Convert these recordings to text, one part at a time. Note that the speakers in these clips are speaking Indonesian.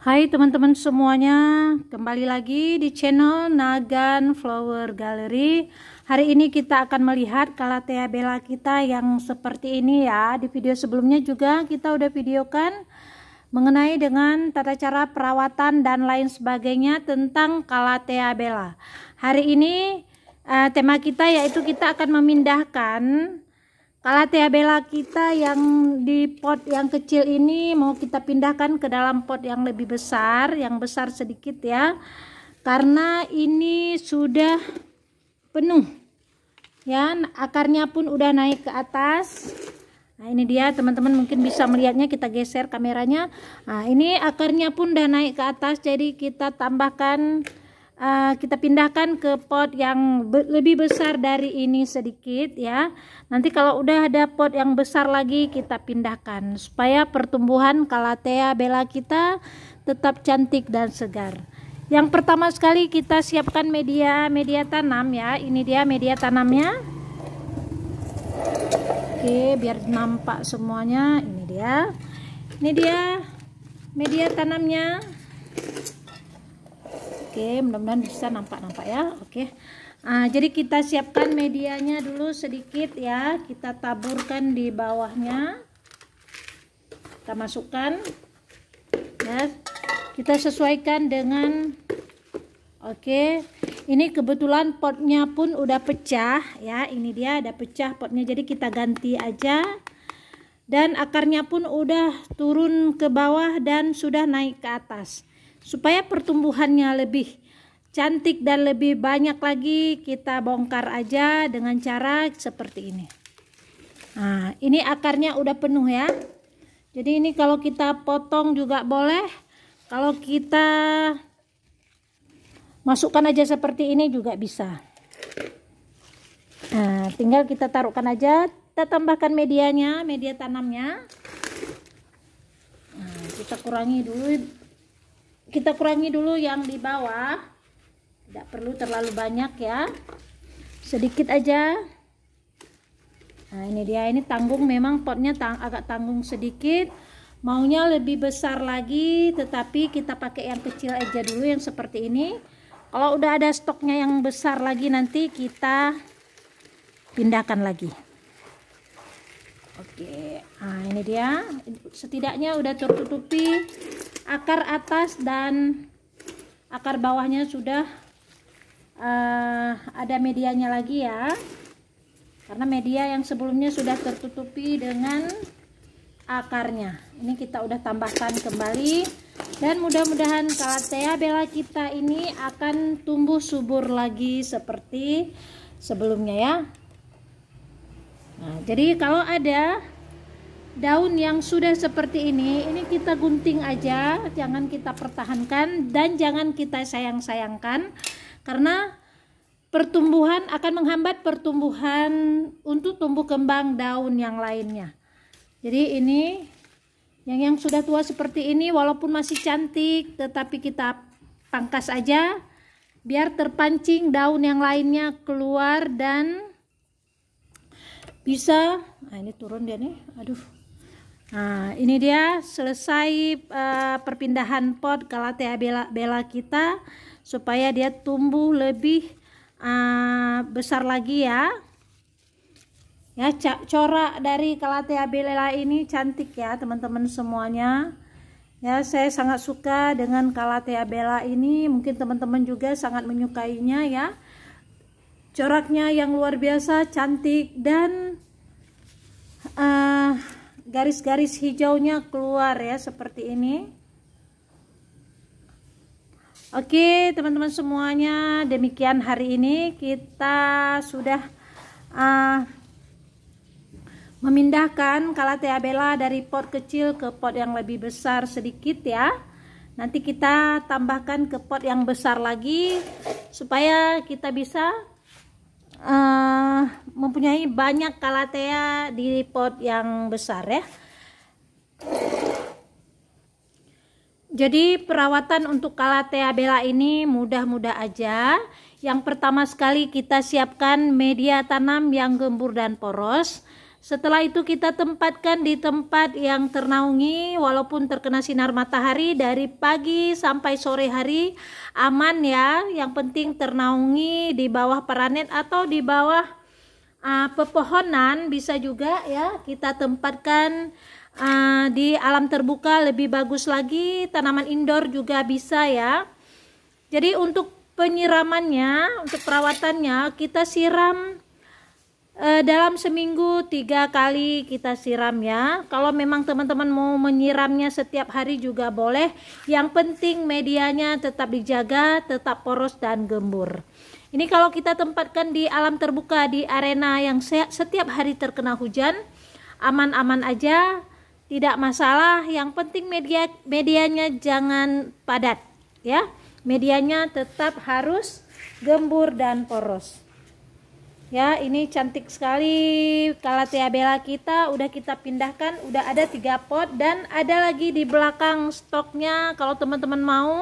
Hai teman-teman semuanya, kembali lagi di channel Nagan Flower Gallery. Hari ini kita akan melihat kalatea bella kita yang seperti ini ya. Di video sebelumnya juga kita udah videokan mengenai dengan tata cara perawatan dan lain sebagainya tentang kalatea bella. Hari ini eh, tema kita yaitu kita akan memindahkan Kalatea bella kita yang di pot yang kecil ini mau kita pindahkan ke dalam pot yang lebih besar, yang besar sedikit ya. Karena ini sudah penuh. Ya, akarnya pun udah naik ke atas. Nah, ini dia teman-teman mungkin bisa melihatnya kita geser kameranya. Nah, ini akarnya pun udah naik ke atas jadi kita tambahkan uh, kita pindahkan ke pot yang be lebih besar dari ini sedikit ya nanti kalau udah ada pot yang besar lagi kita pindahkan supaya pertumbuhan kalatea bela kita tetap cantik dan segar yang pertama sekali kita siapkan media media tanam ya ini dia media tanamnya oke biar nampak semuanya ini dia ini dia media tanamnya Oke, mudah-mudahan bisa nampak-nampak ya. Oke. Nah, jadi kita siapkan medianya dulu sedikit ya. Kita taburkan di bawahnya. Kita masukkan. Ya. Kita sesuaikan dengan Oke. Ini kebetulan potnya pun udah pecah ya. Ini dia ada pecah potnya. Jadi kita ganti aja dan akarnya pun udah turun ke bawah dan sudah naik ke atas supaya pertumbuhannya lebih cantik dan lebih banyak lagi kita bongkar aja dengan cara seperti ini nah ini akarnya udah penuh ya jadi ini kalau kita potong juga boleh kalau kita masukkan aja seperti ini juga bisa nah tinggal kita taruhkan aja kita tambahkan medianya media tanamnya nah, kita kurangi dulu kita kurangi dulu yang di bawah tidak perlu terlalu banyak ya sedikit aja nah ini dia ini tanggung memang potnya tang agak tanggung sedikit maunya lebih besar lagi tetapi kita pakai yang kecil aja dulu yang seperti ini kalau udah ada stoknya yang besar lagi nanti kita pindahkan lagi oke nah ini dia setidaknya udah tertutupi akar atas dan akar bawahnya sudah uh, ada medianya lagi ya karena media yang sebelumnya sudah tertutupi dengan akarnya ini kita udah tambahkan kembali dan mudah-mudahan kalatea bella kita ini akan tumbuh subur lagi seperti sebelumnya ya nah, jadi kalau ada daun yang sudah seperti ini ini kita gunting aja jangan kita pertahankan dan jangan kita sayang-sayangkan karena pertumbuhan akan menghambat pertumbuhan untuk tumbuh kembang daun yang lainnya jadi ini yang yang sudah tua seperti ini walaupun masih cantik tetapi kita pangkas aja biar terpancing daun yang lainnya keluar dan bisa nah ini turun dia nih aduh Nah, ini dia selesai uh, perpindahan pot Galatea bela, bela kita supaya dia tumbuh lebih uh, besar lagi ya. Ya, corak dari Galatea bela ini cantik ya, teman-teman semuanya. Ya, saya sangat suka dengan Galatea bela ini. Mungkin teman-teman juga sangat menyukainya ya. Coraknya yang luar biasa, cantik dan uh, garis-garis hijaunya keluar ya seperti ini Oke teman-teman semuanya demikian hari ini kita sudah uh, memindahkan kalatea bella dari pot kecil ke pot yang lebih besar sedikit ya nanti kita tambahkan ke pot yang besar lagi supaya kita bisa uh, mempunyai banyak kalatea di pot yang besar ya. Jadi perawatan untuk kalatea bela ini mudah-mudah aja. Yang pertama sekali kita siapkan media tanam yang gembur dan poros. Setelah itu kita tempatkan di tempat yang ternaungi walaupun terkena sinar matahari dari pagi sampai sore hari aman ya. Yang penting ternaungi di bawah paranet atau di bawah uh, pepohonan bisa juga ya kita tempatkan uh, di alam terbuka lebih bagus lagi tanaman indoor juga bisa ya jadi untuk penyiramannya untuk perawatannya kita siram uh, dalam seminggu tiga kali kita siram ya kalau memang teman-teman mau menyiramnya setiap hari juga boleh yang penting medianya tetap dijaga tetap poros dan gembur ini kalau kita tempatkan di alam terbuka di arena yang setiap hari terkena hujan, aman-aman aja, tidak masalah. Yang penting media medianya jangan padat, ya. Medianya tetap harus gembur dan poros. Ya, ini cantik sekali kalatea bella kita udah kita pindahkan, udah ada tiga pot dan ada lagi di belakang stoknya kalau teman-teman mau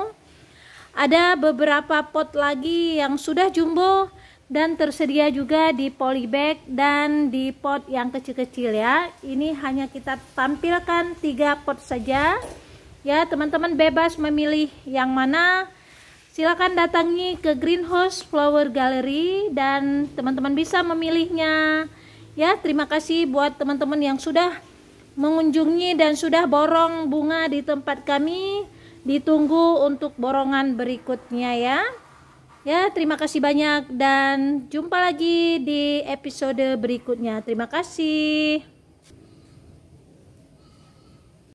ada beberapa pot lagi yang sudah jumbo dan tersedia juga di polybag dan di pot yang kecil-kecil ya. Ini hanya kita tampilkan tiga pot saja. Ya, teman-teman bebas memilih yang mana. Silakan datangi ke Greenhouse Flower Gallery dan teman-teman bisa memilihnya. Ya, terima kasih buat teman-teman yang sudah mengunjungi dan sudah borong bunga di tempat kami ditunggu untuk borongan berikutnya ya ya terima kasih banyak dan jumpa lagi di episode berikutnya terima kasih